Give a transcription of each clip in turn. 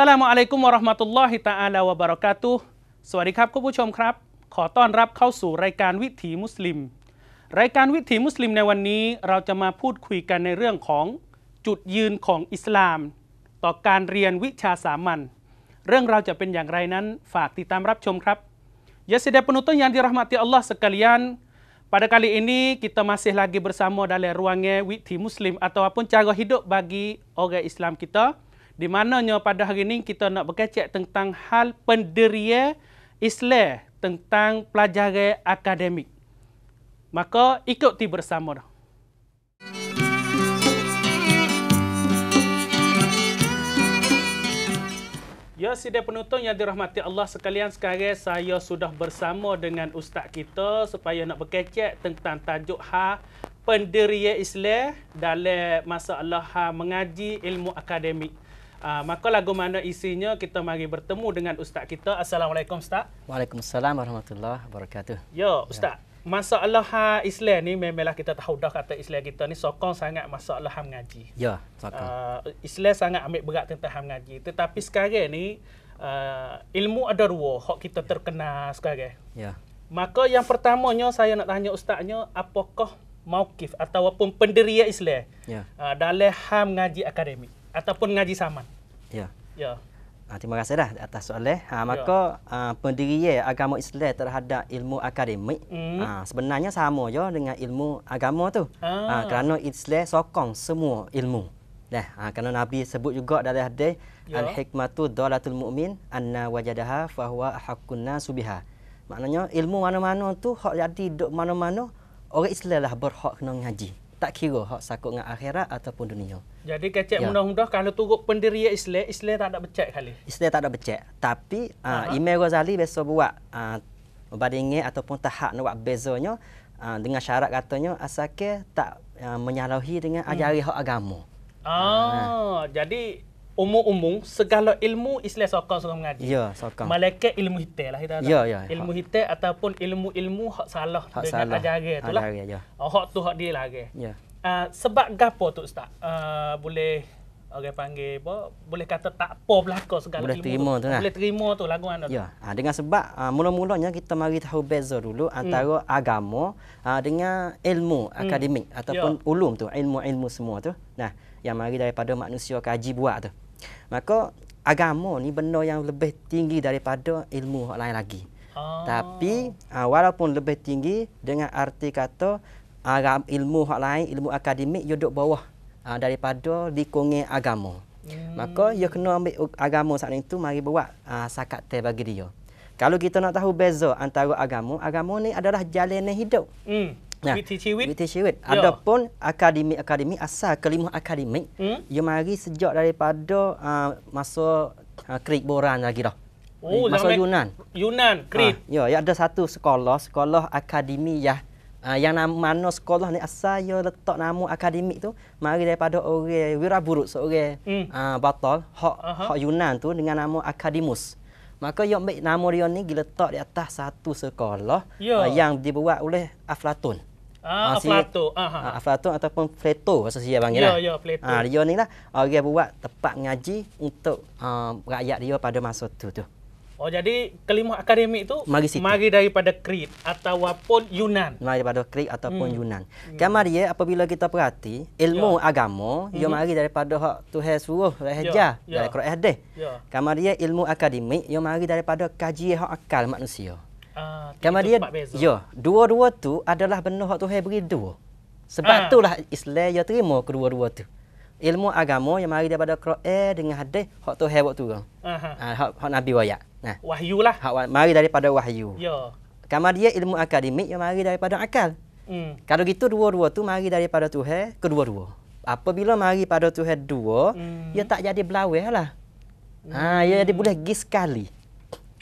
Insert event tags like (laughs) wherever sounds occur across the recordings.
สลามอะลัยกุมวะราะห์มะตุลลอฮิตาอาลาวะบารากาตุสวัสดีครับคุณผู้ชมครับ ขอต้อนรับเข้าสู่รายการวิถีมุสลิม รายการวิถีมุสลิมในวันนี้เราจะมาพูดคุยกันในเรื่องของจุดยืนของอิสลาม ต่อการเรียนวิชาสามัญเรื่องเราจะเป็นอย่างไรนั้นฝากติดตามรับชมครับยาสิเดปนุตยันดิรหมติอัลลอฮ์สักัลยัน Pada kali ini kita masih lagi bersama dalam ruangnya Witi Muslim ataupun cara hidup bagi orang Islam kita. Di mananya pada hari ini kita nak berkacak tentang hal penderia Islam tentang pelajaran akademik. Maka ikuti bersama. Ya sidai penonton yang dirahmati Allah sekalian sekarang saya sudah bersama dengan ustaz kita supaya nak berkecek tentang tajuk ha pendirian Islam dalam masalah ha mengaji ilmu akademik. Uh, maka lagu mana isinya kita mari bertemu dengan ustaz kita. Assalamualaikum ustaz. Waalaikumsalam warahmatullahi wabarakatuh. Yo ustaz. Ya. Masalah Islam ni memanglah kita tahu dah kata Islam kita ni sokong sangat masalah ham ngaji. Ya, sokong. Uh, Islam sangat ambil berat tentang ham ngaji. Tetapi sekarang ni uh, ilmu ada dua hak kita terkenal sekarang. Ya. Maka yang pertamanya saya nak tanya ustaznya apakah atau ataupun pendirian Islam ya. Uh, dalam ham ngaji akademik? ataupun ngaji saman. Ya. Ya. Ha, terima kasih dah atas soalan. Ha, maka ya. uh, pendirian agama Islam terhadap ilmu akademik hmm. uh, sebenarnya sama je dengan ilmu agama tu. Ah. Uh, kerana Islam sokong semua ilmu. Dah, uh, kerana Nabi sebut juga dalam hadis ya. al-hikmatu dalatul mu'min anna wajadaha fahuwa haqqun nas biha. Maknanya ilmu mana-mana tu hak jadi duk mana-mana orang Islam lah berhak kena ngaji tak kira hak sakut dengan akhirat ataupun dunia. Jadi kecek ya. mudah-mudah kalau turut pendirian Islam, Islam tak ada becek kali. Islam tak ada becek. Tapi uh, ah, uh-huh. Ha, ha. Imam Ghazali biasa buat uh, ah, badingi ataupun tahak nak buat bezanya uh, dengan syarat katanya asalkan tak uh, menyalahi dengan ajaran hmm. hak agama. Oh, uh. jadi umum-umum segala ilmu Islam sokong sokong mengaji. Ya, sokong. Malaikat ilmu hitam lah kita. Ya, ya, ya. Ilmu hitam ataupun ilmu-ilmu hak salah hak dengan salah. ajaran tu lah. Ajaran, ya. Oh, hak tu hak dia lah. Ya. Uh, sebab gapo tu ustaz? Uh, boleh orang panggil apa? Boleh kata tak apa belaka segala boleh ilmu. Terima tu, tu, lah. Boleh terima tu lagu anda. Ya. Ha, dengan sebab uh, mula-mulanya kita mari tahu beza dulu hmm. antara hmm. agama uh, dengan ilmu hmm. akademik ataupun ya. ulum tu, ilmu-ilmu semua tu. Nah, yang mari daripada manusia kaji buat tu. Maka agama ni benda yang lebih tinggi daripada ilmu orang lain lagi. Oh. Tapi uh, walaupun lebih tinggi dengan arti kata agam, ilmu orang lain, ilmu akademik, ia duduk bawah uh, daripada dikongi agama. Hmm. Maka ia kena ambil agama saat itu, mari buat uh, sakat teh bagi dia. Kalau kita nak tahu beza antara agama, agama ni adalah jalan hidup. Hmm. Nah, ya. Witi Ciwit. Witi Ciwit. Ya. Ada pun akademi-akademi asal kelima akademi, hmm? yang mari sejak daripada uh, masa uh, Krik Boran lagi dah. Oh, eh, masa Yunan. Yunan, Krik. Uh, ya, ya, ada satu sekolah, sekolah akademi ya. Uh, yang nama mana sekolah ni asal ya letak nama akademi tu mari daripada orang Wiraburut seorang hmm. uh, batal hak uh-huh. hak Yunan tu dengan nama Akademus. Maka yang ambil nama dia ni diletak di atas satu sekolah uh, yang dibuat oleh Aflatun. Ah, Masih, ah, Aflatun. Aha. Ah, ha. ah, Aflatun ataupun Plato rasa saya panggil. Ya, eh. ya, Plato. Ah, dia ni lah orang buat tempat ngaji untuk uh, rakyat dia pada masa tu tu. Oh jadi kelima akademik itu mari, mari daripada Crete ataupun Yunan. Mari daripada Crete ataupun hmm. Yunan. Hmm. Kan dia apabila kita perhati ilmu ya. agama hmm. yang mari daripada hak Tuhan suruh rehja ya. dari ya. Quran deh. Ya. Kan dia ilmu akademik yang mari daripada kaji hak akal manusia. Ah, uh, dia yo, dua-dua tu adalah benar hak Tuhan beri dua. Sebab ha. itulah Islam yo terima kedua-dua tu. Ilmu agama yang mari daripada Quran dengan hadis hak Tuhan buat turun. Ah, uh-huh. hak, hak Nabi wayak. Nah. Wahyu lah. Hak mari daripada wahyu. Ya. Kamu dia ilmu akademik yang mari daripada akal. Hmm. Kalau gitu dua-dua tu mari daripada Tuhan kedua-dua. Apabila mari pada Tuhan dua, hmm. ia ya tak jadi belawih lah. Ha, ya hmm. Ha, ia jadi boleh gi sekali.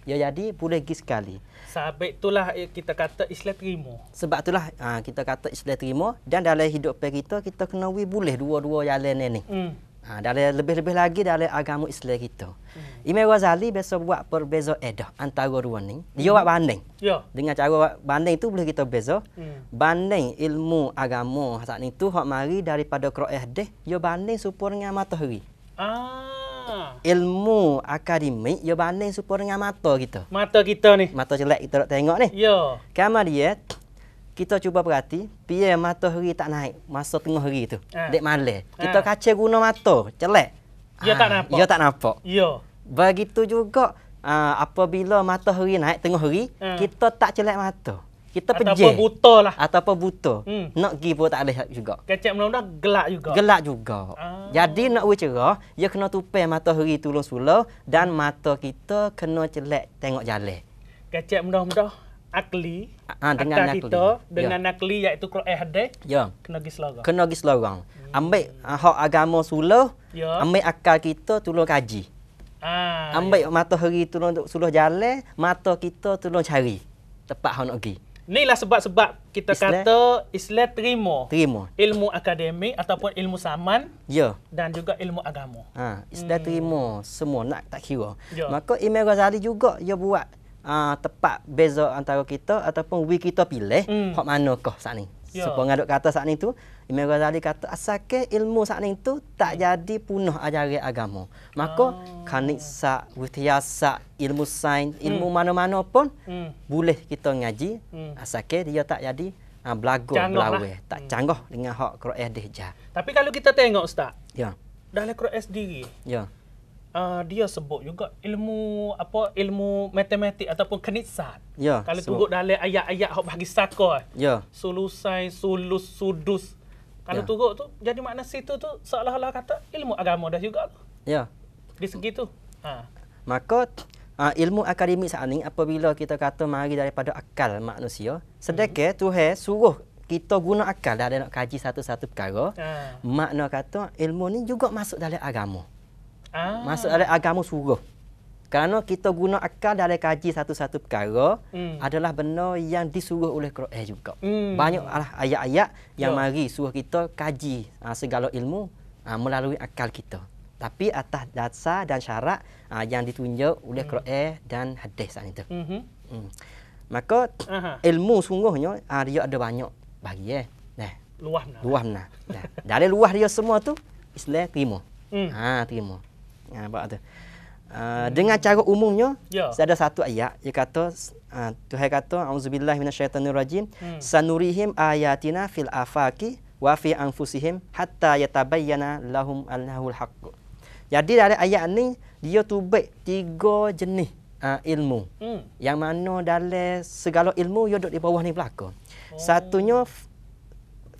Ia ya jadi boleh gi sekali. Sebab itulah eh, kita kata Islam terima. Sebab itulah ha, kita kata Islam terima dan dalam hidup kita kita kena boleh dua-dua jalan ni. Hmm. Ha, dalam lebih-lebih lagi dalam agama Islam kita. Hmm. Imam Ghazali biasa buat perbezaan edah antara dua ni. Dia hmm. buat banding. Ya. Yeah. Dengan cara buat banding itu boleh kita beza. Hmm. Banding ilmu agama saat ni tu hak mari daripada Quran hadis, dia banding supur dengan matahari. Ah. Ilmu akademik dia banding supur dengan mata kita. Mata kita ni. Mata celak kita nak tengok ni. Ya. Yeah. Kamu dia kita cuba perhati piye matahari tak naik masa tengah hari tu. Ha. Dek malam. Ha. Kita ha. kaca guna mata, celak. Ya ha. tak nampak. Ya tak nampak. Ya. Begitu juga uh, apabila matahari naik tengah hari, ha. kita tak celak mata. Kita pejeh. Atau buta lah. Atau apa buta. Hmm. Nak pergi pun tak ada juga. Kecek mula-mula gelap juga. Gelak juga. Ah. Jadi nak bercerah, ia ya kena tupai matahari tulung sulur dan mata kita kena celak tengok jalan. Kecek mudah-mudah akli ha, dengan akli. kita dengan ya. akli iaitu kru eh hadai ya. kena gi selorang kena gi selorang hmm. ambil uh, hak agama suluh ya. ambil akal kita tolong kaji ah, ambil ya. mata hari tolong suluh jalan mata kita tolong cari tempat hak nak gi Inilah sebab-sebab kita Islam. kata Islam terima, terima ilmu akademik ataupun ilmu saman ya. dan juga ilmu agama. Ha, Islam hmm. terima semua nak tak kira. Ya. Maka Imam Ghazali juga dia buat uh, tepat beza antara kita ataupun we kita pilih mm. hak mana kah saat ni. Yeah. Sebab so, ngaduk kata saat ni tu Imam Ghazali kata asalkan ilmu saat ni tu tak hmm. jadi punah ajaran agama. Maka oh. Ah. kanisa, wutiasa, ilmu sains, hmm. ilmu mm. mana-mana pun mm. boleh kita ngaji mm. asalkan dia tak jadi uh, belagu belawe, lah. tak hmm. canggah mm. dengan hak Quran dia. Tapi kalau kita tengok ustaz, ya. Yeah. Dalam Quran sendiri. Ya. Yeah uh, dia sebut juga ilmu apa ilmu matematik ataupun kenitsat. Ya. Kalau sebut. tunggu dalam ayat-ayat hok bagi sako. Ya. Sulusai, sulus, sudus. Kalau ya. tunggu tu jadi makna situ tu seolah-olah kata ilmu agama dah juga. Ya. Di segi tu. Ha. Maka Uh, ilmu akademik saat ini apabila kita kata mari daripada akal manusia sedekah mm-hmm. Tuhan suruh kita guna akal dalam nak kaji satu-satu perkara uh. makna kata ilmu ni juga masuk dalam agama Ah. Masalah agama suruh. Kerana kita guna akal dari kaji satu-satu perkara hmm. adalah benar yang disuruh oleh Quran eh, juga. Hmm. Banyaklah ayat-ayat yang Yo. Ya. mari suruh kita kaji uh, segala ilmu uh, melalui akal kita. Tapi atas dasar dan syarat uh, yang ditunjuk oleh hmm. Quran dan hadis saat itu. Hmm. Hmm. Maka Aha. ilmu sungguhnya uh, dia ada banyak bagi. Eh. Nah. Luah benar. Luah benar. Nah. Dari luah dia semua tu Islam terima. Hmm. Ha, terima. Ha, nampak tu. Uh, dengan cara umumnya, ya. ada satu ayat. Dia kata, uh, Tuhan kata, A'udzubillah minasyaitanirrajim, hmm. Sanurihim ayatina fil afaki wa fi anfusihim hatta yatabayyana lahum annahul haqq. Jadi dari ayat ni dia tu tubek tiga jenis uh, ilmu. Hmm. Yang mana dalam segala ilmu yo duduk di bawah ni belaka. Oh. Satunya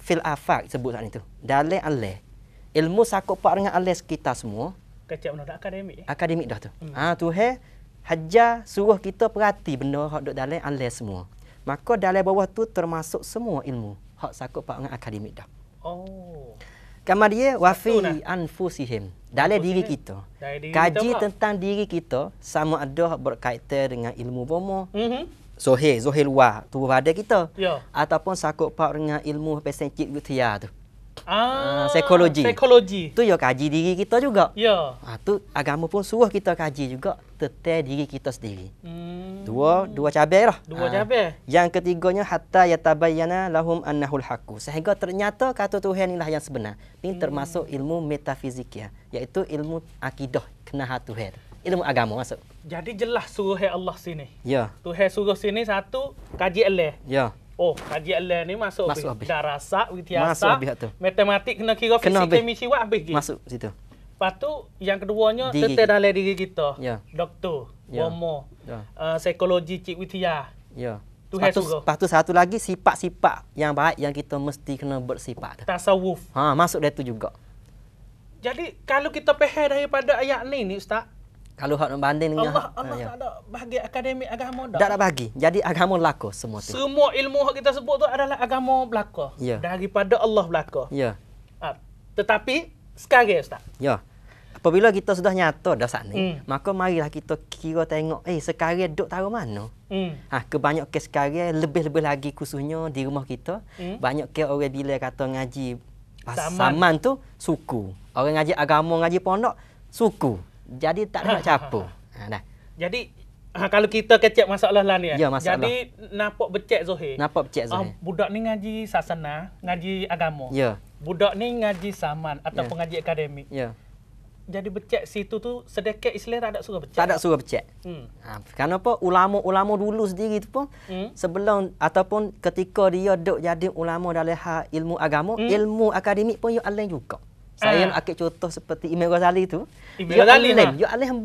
fil afaq sebut tadi tu. Dalam alai. Ilmu sakup pak dengan alai kita semua kecil benda dah akademik. Akademik dah tu. Hmm. Ha tu he haja suruh kita perhati benda hak duk dalam alai semua. Maka dalam bawah tu termasuk semua ilmu hak sakut pak dengan akademik dah. Oh. Kamar dia wafi anfusihim. Dalam diri kita. Diri Kaji kita tentang diri kita sama ada hak berkaitan dengan ilmu bomo. Mhm. Zohir, Zohir luar, tubuh badan kita. Ya. Ataupun sakut pak dengan ilmu pesen cik tu. mm Ah, ah, psikologi. Psikologi. Tu yo kaji diri kita juga. Ya. Ha, tu agama pun suruh kita kaji juga tentang diri kita sendiri. Hmm. Dua dua cabai lah. Dua ha. cabai. Yang ketiganya hatta yatabayyana lahum annahul haqq. Sehingga ternyata kata Tuhan inilah yang sebenar. Ini hmm. termasuk ilmu metafizik ya, iaitu ilmu akidah kena Tuhan. Ilmu agama masuk. Jadi jelas suruh Allah sini. Ya. Tuhan suruh sini satu kaji Allah. Ya. Oh, kaji Allah ni masuk, masuk habis. Dah rasak, witiasa. Masuk habis tu. Matematik kena kira kena fisik kemisi buat habis. habis masuk situ. Lepas tu, yang keduanya, tetap dalam diri kita. Ya. Doktor, yeah. Ya. Bomo, yeah. Uh, psikologi, cik witia. Ya. Yeah. Tu lepas, tu, satu lagi, sifat-sifat yang baik yang kita mesti kena bersifat. Tasawuf. Ha, masuk dia tu juga. Jadi, kalau kita pehe daripada ayat ni ni, Ustaz, kalau hak nak banding dengan Allah, Allah ha, ya. tak ada bahagi akademik agama dah. Tak ada bahagi. Jadi agama belaka semua tu. Semua ilmu yang kita sebut tu adalah agama belaka. Ya. Daripada Allah belaka. Ya. Ha, tetapi sekarang ustaz. Ya. Apabila kita sudah nyata dah saat ni, mm. maka marilah kita kira tengok, eh sekarang duduk taruh mana? Mm. Ha, kebanyak kes sekarang, lebih-lebih lagi khususnya di rumah kita, mm. banyak ke orang bila kata ngaji Pasaman tu, suku. Orang ngaji agama, ngaji pondok, suku jadi tak nak capo. (laughs) Ha, nah. Jadi Ha, kalau kita kecek masalah lah ni. Eh. Ya, masalah. Jadi, nampak becek Zohir. Nampak becek Zohir. Uh, budak ni ngaji sasana, ngaji agama. Ya. Budak ni ngaji saman atau ya. pengaji akademik. Ya. Jadi becek situ tu sedekat Islam tak ada suruh becek. Tak ada suruh becek. Hmm. Ha, kenapa? Ulama-ulama dulu sendiri tu pun hmm. sebelum ataupun ketika dia duduk jadi ulama dalam hal ilmu agama, hmm. ilmu akademik pun dia alain juga. Saya uh. Ah. nak ambil contoh seperti Imam Ghazali tu. Imam Ghazali lah. Ya Allah yang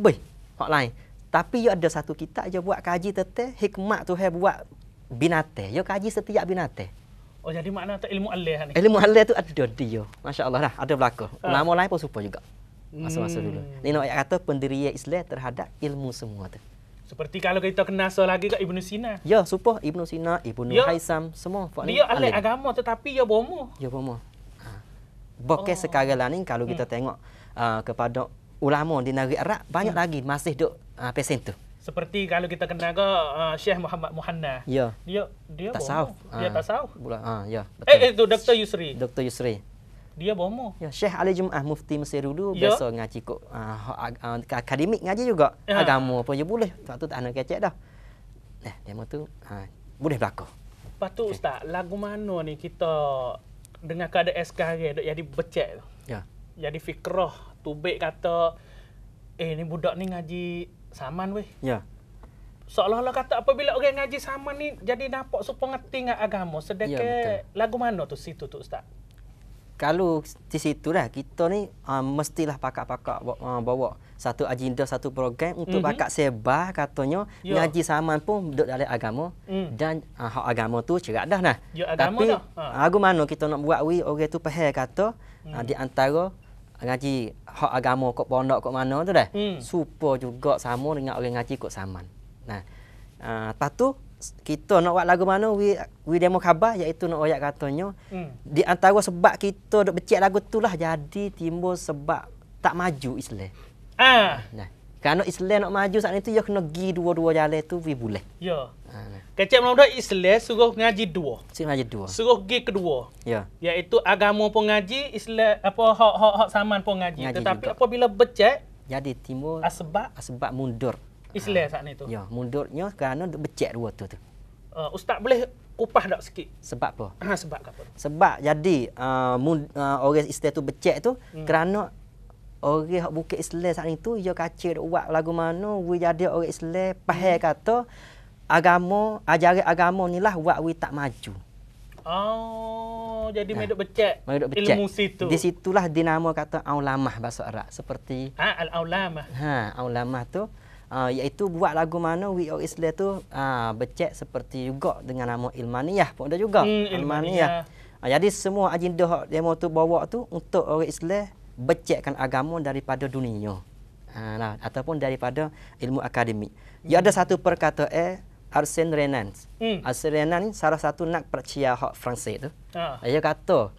Hak lain. Tapi yo ada satu kitab aja buat kaji tetap. Hikmat tu yang buat binate. Yo kaji setiap binate. Oh jadi makna tu ilmu Allah ni? Ilmu Allah tu ada dia. Masya Allah lah. Ada belakang. Ah. Nama uh. lain pun super juga. Masa-masa dulu. Hmm. Ini nak kata pendirian Islam terhadap ilmu semua tu. Seperti kalau kita kenal so lagi kat Ibnu Sina. Ya, supah Ibnu Sina, Ibnu ya. Haisam, semua. Dia ahli agama tetapi dia bomo. Dia bomo. Bukan oh. sekarang ni kalau kita hmm. tengok uh, kepada ulama di negeri Arab banyak hmm. lagi masih duk uh, pesen tu. Seperti kalau kita kenal ke uh, Syekh Muhammad Muhanna. Ya. Dia dia tasawuf. Dia tak tasawuf. Ah, Bula, uh, ah, ya, eh, betul. Eh, itu Dr. Yusri. Dr. Yusri. Dia bomo. Ya, Syekh Ali Jumaah Mufti Mesir dulu ya. biasa ngaji kok uh, uh, akademik ngaji juga. Ya. Agama apa je boleh. Waktu tak nak kecek dah. Nah, eh, demo itu uh, boleh berlaku. Lepas tu ustaz, lagu mana ni kita dengan keadaan SK hari dok jadi becek tu. Ya. Jadi fikrah tubik kata eh ni budak ni ngaji saman weh. Ya. Seolah-olah kata apabila orang ngaji saman ni jadi nampak supong ngerti dengan agama. Ya, Sedekah ya, lagu mana tu situ tu ustaz? kalau di situ lah kita ni uh, mestilah pakak-pakak bawa, uh, bawa satu agenda satu program untuk mm-hmm. pakak sebar katanya Yo. ngaji saman pun duduk dalam agama mm. dan uh, hak agama tu cerak dah nah. Yo, agama Tapi ha. agama mana kita nak buat we orang tu pahal kata mm. uh, di antara ngaji hak agama kok pondok kok mana tu dah. Mm. Supo juga sama dengan orang ngaji kok saman. Nah. Uh, lepas tu kita nak buat lagu mana we we demo khabar iaitu nak oyak katanya hmm. di antara sebab kita dok becik lagu tu lah jadi timbul sebab tak maju Islam. Ah. Nah. Kerana Islam nak maju saat itu, ia ya kena pergi dua-dua jalan tu, we boleh. Ya. Ha, Kecik mula-mula Islam suruh ngaji dua. Suruh ngaji dua. Suruh pergi kedua. Ya. Iaitu agama pun ngaji, Islam apa hak-hak saman pun ngaji. ngaji Tetapi juga. apabila becek, jadi timur sebab asbab mundur. Islam saat ni tu. Ya, mundurnya kerana becek dua tu tu. Uh, ustaz boleh upah tak sikit? Sebab apa? Ah, sebab apa? Sebab jadi uh, mud, uh, orang Islam tu becek tu hmm. kerana orang hak bukit Islam saat ni tu dia kacir buat lagu mana we jadi orang Islam pahal hmm. kata agama ajaran agama ni lah buat we tak maju. Oh, jadi nah. Ya. becek. Meduk becek. Ilmu situ. Di situlah dinamo kata aulamah bahasa Arab seperti ha, al-aulamah. Ha, aulamah tu uh, iaitu buat lagu mana We Are Islam tu uh, ah, becek seperti juga dengan nama Ilmaniyah pun ada juga. Hmm, Ilmaniyah. Ilmaniyah. Uh, ah, jadi semua agenda demo tu bawa tu untuk orang Islam becekkan agama daripada dunia. Uh, lah, ataupun daripada ilmu akademik. Hmm. ada satu perkata eh Arsene Renan. Hmm. Arsene Renan ni salah satu nak percaya hak Perancis tu. Ha. Dia kata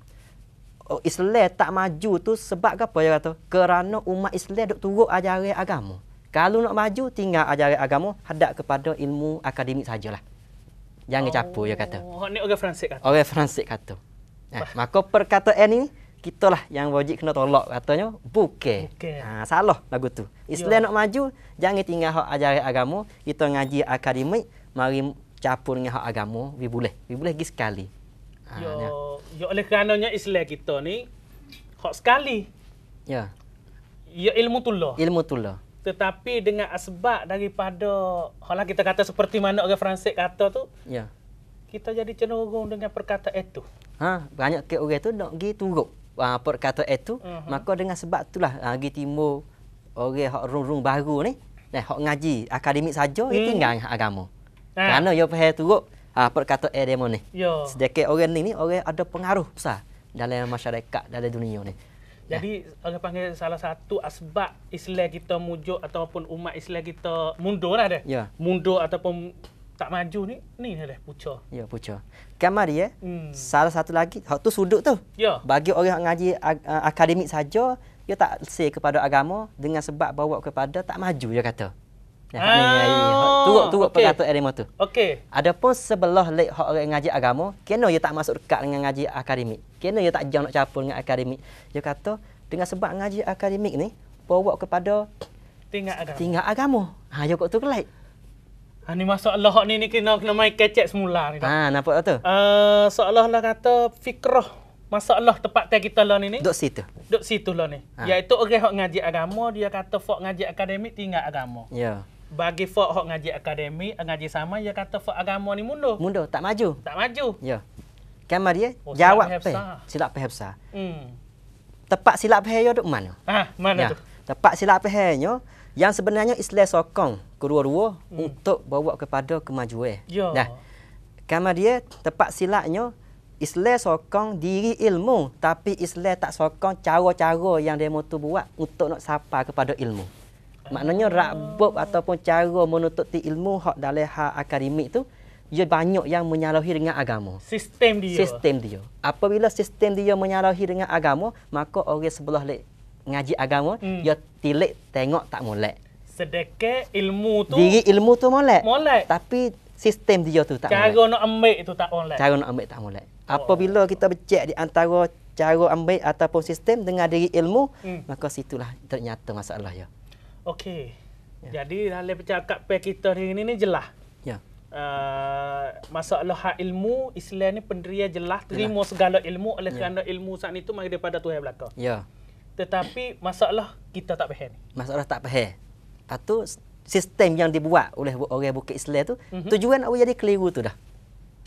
oh, Islam tak maju tu sebab apa dia kata? Kerana umat Islam duk turut ajaran agama. Kalau nak maju, tinggal ajaran agama hadap kepada ilmu akademik sajalah. Jangan oh. capur, dia kata. Oh, ini orang Fransik kata. Orang Fransik kata. Nah, eh, maka perkataan ini, kita lah yang wajib kena tolak katanya. Bukan. Okay. Ha, salah lagu tu. Islam yeah. nak maju, jangan tinggal hak ajaran agama. Kita ngaji akademik, mari capur dengan hak agama. Vi boleh. Vi boleh pergi sekali. Ha, ya, ya oleh kerana Islam kita ni, hak sekali. Ya. Ya ilmu tu tullah. Ilmu tu tullah tetapi dengan asbab daripada kalau kita kata seperti mana orang Fransik kata tu ya kita jadi cenderung dengan perkata itu ha banyak ke orang tu nak pergi turuk uh, ha, perkataan itu uh-huh. Mhm. maka dengan sebab itulah uh, pergi timur orang hak rung-rung baru ni nah eh, hak ngaji akademik saja hmm. tinggal agama ha. kerana yo pergi turuk uh, perkataan eh, demo ni ya. sedekat orang ni ni orang ada pengaruh besar dalam masyarakat dalam dunia ni jadi orang panggil salah satu asbab Islam kita mujur ataupun umat Islam kita mundur lah dah. Ya. Mundur ataupun tak maju ni, ni ni dah pucah. Ya, pucah. Kan mari eh, hmm. salah satu lagi, hak tu sudut tu. Ya. Bagi orang yang ngaji uh, akademik saja, dia tak say kepada agama dengan sebab bawa kepada tak maju, dia kata. Ah, turut turut okay. pengatur elemen tu. Okey. Adapun sebelah lek hak orang ngaji agama, kena ia tak masuk dekat dengan ngaji akademik. Kena ia tak jauh nak capul dengan akademik. Dia kata dengan sebab ngaji akademik ni bawa kepada tinggal agama. Tinggal agama. Ha yo kok tu kelai. Ha ni masalah hak ni ni kena kena main kecek semula ni. Ha nampak tu? Ah uh, seolah-olah kata fikrah masalah tempat tel kita lah ni ni. Dok situ. Dok situ lah ni. Ha. Iaitu orang yang ngaji agama dia kata fok ngaji akademik tinggal agama. Ya. Yeah bagi fok hok ngaji akademi, eh, ngaji sama ya kata fok agama ni mundur. Mundur, tak maju. Tak maju. Ya. Kan mari oh, jawab pe. Silap pe besar. Hmm. Tepat silap pe yo duk mana? Ha, mana ya. tu? Tepat silap pe nyo yang sebenarnya Islam sokong kedua-dua hmm. untuk bawa kepada kemajuan. Eh. Ya. Nah. Kamar dia tepat silapnya Islam sokong diri ilmu tapi Islam tak sokong cara-cara yang demo tu buat untuk nak sapa kepada ilmu. Maknanya rabob ataupun cara ti ilmu hak dalam hak akademik tu dia banyak yang menyalahi dengan agama. Sistem dia. Sistem dia. Apabila sistem dia menyalahi dengan agama, maka orang sebelah lek ngaji agama, hmm. dia tilik tengok tak molek. Sedekah ilmu tu. Diri ilmu tu molek. Molek. Tapi sistem dia tu tak Cara nak ambil tu tak molek. Cara nak ambil tak molek. Oh. Apabila kita becek di antara cara ambil ataupun sistem dengan diri ilmu, hmm. maka situlah ternyata masalah dia. Ya. Okey. Yeah. Jadi dalam bercakap pe kita hari ini ni jelas. Ya. Yeah. Uh, masalah hak ilmu Islam ni pendiri jelas terima jelah. segala ilmu oleh yeah. kerana ilmu saat itu mari daripada Tuhan belaka. Ya. Yeah. Tetapi masalah kita tak faham. Masalah tak faham. Patu sistem yang dibuat oleh orang bukit Islam tu mm-hmm. tujuan awak jadi keliru tu dah.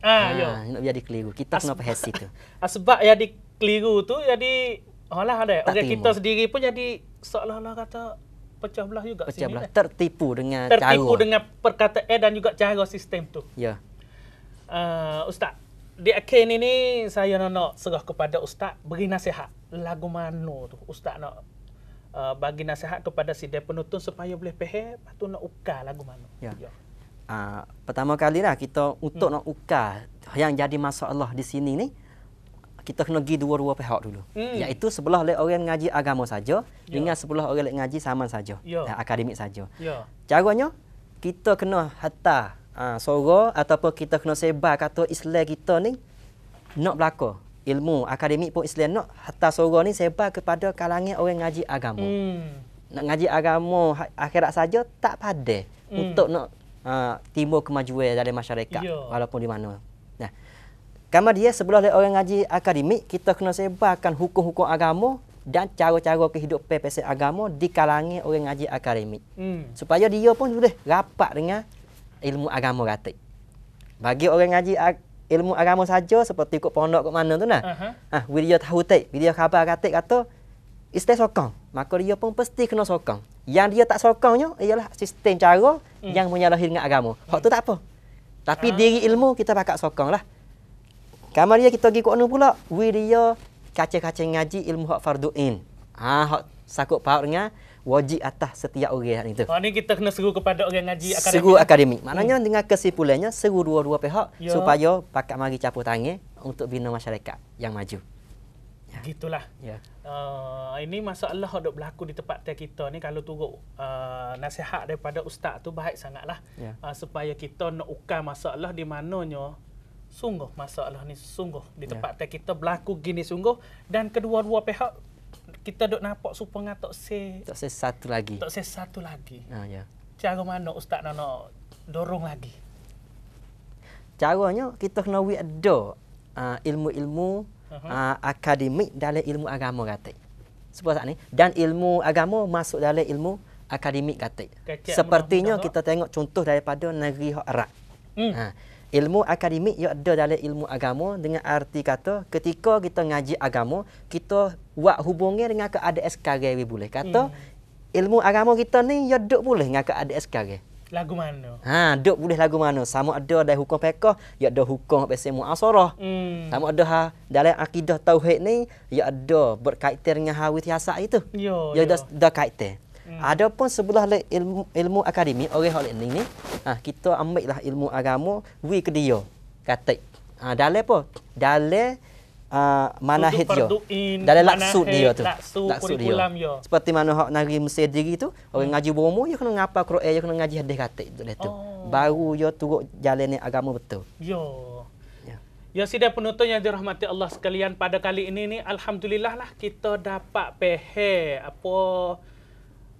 Ah, ah ya. Nak jadi keliru. Kita kena faham situ. Sebab (laughs) jadi keliru tu jadi Oh lah ada. Orang okay, kita sendiri pun jadi seolah-olah kata pecah belah juga pecah sini. Belah. Kan? Tertipu dengan Tertipu cara. Tertipu dengan perkataan eh, dan juga cara sistem tu. Ya. Uh, Ustaz, di akhir ini saya nak, nak serah kepada Ustaz beri nasihat lagu mana tu. Ustaz nak uh, bagi nasihat kepada si penonton supaya boleh pehe patu nak ukar lagu mana. Ya. Yeah. Ya. Uh, pertama kali lah kita untuk hmm. nak ukar yang jadi masalah di sini ni. Hmm kita kena pergi dua-dua pihak dulu. Hmm. Iaitu sebelah oleh orang ngaji agama saja yeah. dengan sebelah orang yang ngaji saman saja. Yeah. Ya. Akademik saja. Yeah. Caranya, kita kena hatta uh, soro ataupun kita kena sebar kata Islam kita ni nak berlaku. Ilmu akademik pun Islam nak hatta soro ni sebar kepada kalangan orang ngaji agama. Hmm. Nak ngaji agama ha-, akhirat saja tak pada hmm. untuk nak uh, timbul kemajuan dari masyarakat yeah. walaupun di mana Kama dia sebelah oleh orang ngaji akademik, kita kena sebarkan hukum-hukum agama dan cara-cara kehidupan pesan agama di kalangan orang ngaji akademik. Hmm. Supaya dia pun boleh rapat dengan ilmu agama rata. Bagi orang ngaji ilmu agama saja seperti kok pondok kok mana tu nah. Uh-huh. Ah, bila dia tahu tak, bila dia khabar rata kata istilah sokong, maka dia pun pasti kena sokong. Yang dia tak sokongnya ialah sistem cara hmm. yang menyalahi dengan agama. Hak tu hmm. tak apa. Tapi uh-huh. diri ilmu kita pakak sokong lah. Kamaria kita pergi kono pula. Wiria kaca-kaca ngaji ilmu hak fardu'in. Ha, hak sakut paut dengan wajib atas setiap orang itu. Ha, oh, ni kita kena seru kepada orang ngaji akademik. Seru akademik. Maknanya hmm. dengan kesimpulannya, seru dua-dua pihak ya. supaya pakat mari capur tangan untuk bina masyarakat yang maju. Ya. Gitulah. Ya. Uh, ini masalah yang berlaku di tempat kita ni kalau turut uh, nasihat daripada ustaz tu baik sangatlah. Ya. Uh, supaya kita nak ukur masalah di mananya sungguh masalah ni sungguh di ya. tempat yeah. kita berlaku gini sungguh dan kedua-dua pihak kita duk nampak supaya tak se tak se satu lagi tak se satu lagi ha ya cara mana ustaz nak dorong lagi caranya kita kena wi ada ah, ilmu-ilmu uh-huh. uh, akademik dalam ilmu agama kata sebab saat ni dan ilmu agama masuk dalam ilmu akademik kata sepertinya kita tengok contoh daripada negeri Arab hmm. Uh, ilmu akademik ia ada dalam ilmu agama dengan arti kata ketika kita ngaji agama kita buat hubungnya dengan keadaan sekarang we boleh kata yeah. Hmm. ilmu agama kita ni ia duk boleh dengan keadaan sekarang lagu mana ha duk boleh lagu mana sama ada dari hukum fiqh ia ada hukum bahasa muasarah mm. sama ada ha dalam akidah tauhid ni ia ada berkaitan dengan hawi tiasa itu ya ada kaitan Hmm. Adapun sebelah ilmu, ilmu akademik, orang hal ini, ha, kita ambil lah ilmu agama, we ke dia, kata. Ha, dale apa? Dale uh, ha, mana hit dia. Dale laksud dia tu. Laksud dia. Seperti mana hak nari mesir diri tu, orang hmm. ngaji bomo, dia kena ngapa kru'e, dia kena ngaji hadis kata. Tu, oh. tu. Baru dia turut jalan ni agama betul. Yo. Ya, ya sidah penonton yang dirahmati Allah sekalian pada kali ini ni alhamdulillah lah kita dapat pehe apa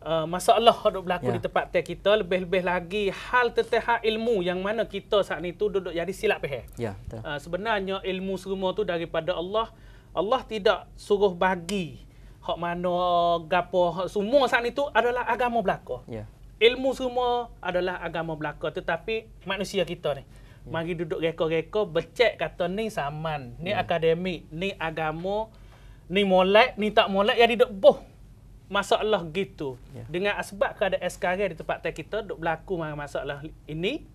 uh, masalah yang berlaku yeah. di tempat teh kita lebih-lebih lagi hal tentang hal ilmu yang mana kita saat ni tu duduk jadi silap peh. Yeah, ya, Uh, sebenarnya ilmu semua tu daripada Allah. Allah tidak suruh bagi hak mana gapo semua saat ni tu adalah agama belaka. Yeah. Ilmu semua adalah agama belaka tetapi manusia kita ni Yeah. Mari duduk reka-reka, becek kata ni saman, ni yeah. akademik, ni agama, ni molek, ni tak molek, jadi duduk boh masalah gitu yeah. dengan sebab keadaan sekarang di tempat tak kita dok berlaku masalah ini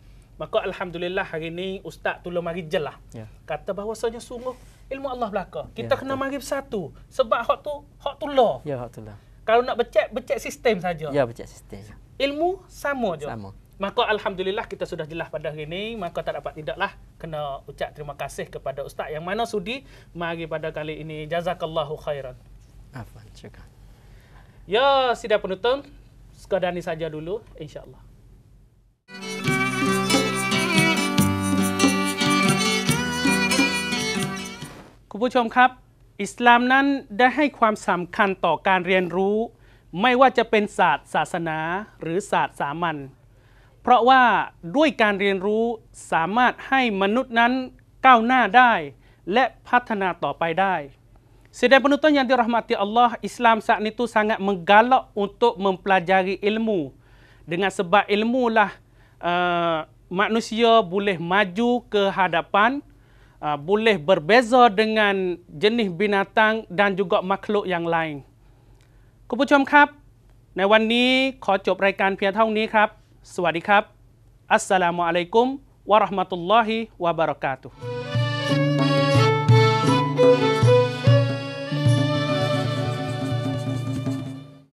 maka alhamdulillah hari ini ustaz tolong mari jelah yeah. kata bahawasanya sungguh ilmu Allah belaka kita yeah, kena betul. mari bersatu sebab hak tu hak tu law ya yeah, hak tu kalau nak becek becek sistem saja ya yeah, becek sistem ilmu sama je sama Maka Alhamdulillah kita sudah jelas pada hari ini, maka tak dapat tidaklah kena ucap terima kasih kepada Ustaz yang mana sudi mari pada kali ini. Jazakallahu khairan. Afan, syukur. Ya, sidang penonton, sekadar ni saja dulu insya-Allah. คุณผู้ชมครับ อิสลามนั้นได้ให้ความสำคัญต่อการเรียนรู้ ไม่ว่าจะเป็นศาสตร์ศาสนา หรือศาสตร์สามัญเพราะว่า ด้วยการเรียนรู้ สามารถให้มนุษย์นั้นก้าวหน้าได้ และพัฒนาต่อไปได้ Sedang penonton yang dirahmati Allah, Islam saat itu sangat menggalak untuk mempelajari ilmu. Dengan sebab ilmulah uh, manusia boleh maju ke hadapan, uh, boleh berbeza dengan jenis binatang dan juga makhluk yang lain. hari ini, saya di Selamat Assalamualaikum warahmatullahi wabarakatuh.